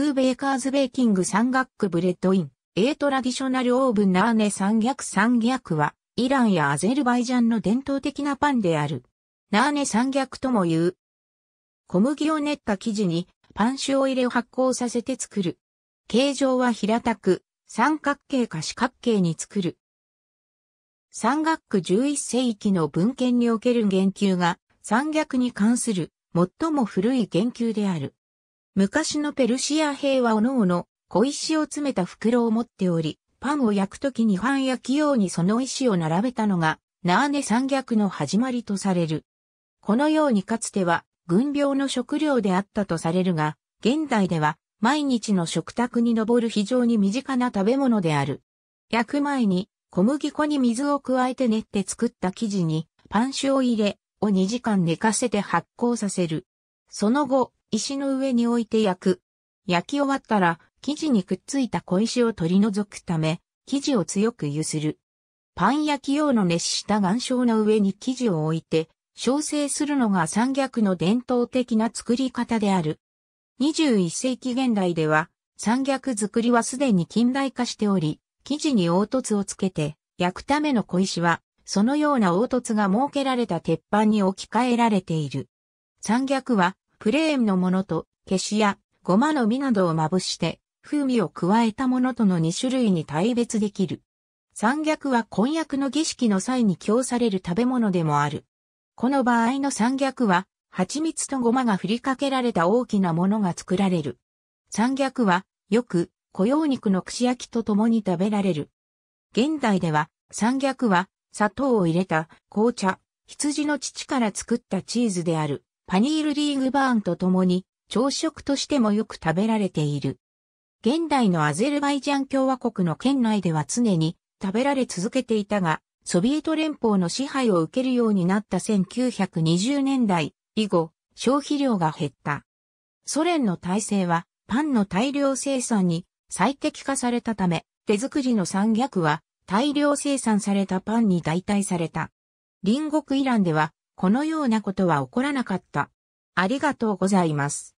ーベーカーズベーキング三学ブレッドイン、A トラディショナルオーブンナーネ三逆三逆は、イランやアゼルバイジャンの伝統的なパンである。ナーネ三逆とも言う。小麦を練った生地にパン酒を入れ発酵させて作る。形状は平たく、三角形か四角形に作る。三学区11世紀の文献における言及が三逆に関する最も古い言及である。昔のペルシア兵はおのおの小石を詰めた袋を持っており、パンを焼くときにパン焼き用にその石を並べたのが、ナーネ三脚の始まりとされる。このようにかつては、軍病の食料であったとされるが、現代では、毎日の食卓に上る非常に身近な食べ物である。焼く前に、小麦粉に水を加えて練って作った生地に、パン酒を入れ、を2時間寝かせて発酵させる。その後、石の上に置いて焼く。焼き終わったら、生地にくっついた小石を取り除くため、生地を強く揺する。パン焼き用の熱した岩礁の上に生地を置いて、焼成するのが三脚の伝統的な作り方である。21世紀現代では、三脚作りはすでに近代化しており、生地に凹凸をつけて、焼くための小石は、そのような凹凸が設けられた鉄板に置き換えられている。三脚は、プレーンのものと、消しや、ごまの実などをまぶして、風味を加えたものとの2種類に対別できる。三逆は婚約の儀式の際に供される食べ物でもある。この場合の三逆は、蜂蜜とごまが振りかけられた大きなものが作られる。三逆は、よく、雇用肉の串焼きと共に食べられる。現代では、三逆は、砂糖を入れた紅茶、羊の乳から作ったチーズである。パニールリーグバーンと共に朝食としてもよく食べられている。現代のアゼルバイジャン共和国の県内では常に食べられ続けていたが、ソビエト連邦の支配を受けるようになった1920年代以後、消費量が減った。ソ連の体制はパンの大量生産に最適化されたため、手作りの三脚は大量生産されたパンに代替された。隣国イランではこのようなことは起こらなかった。ありがとうございます。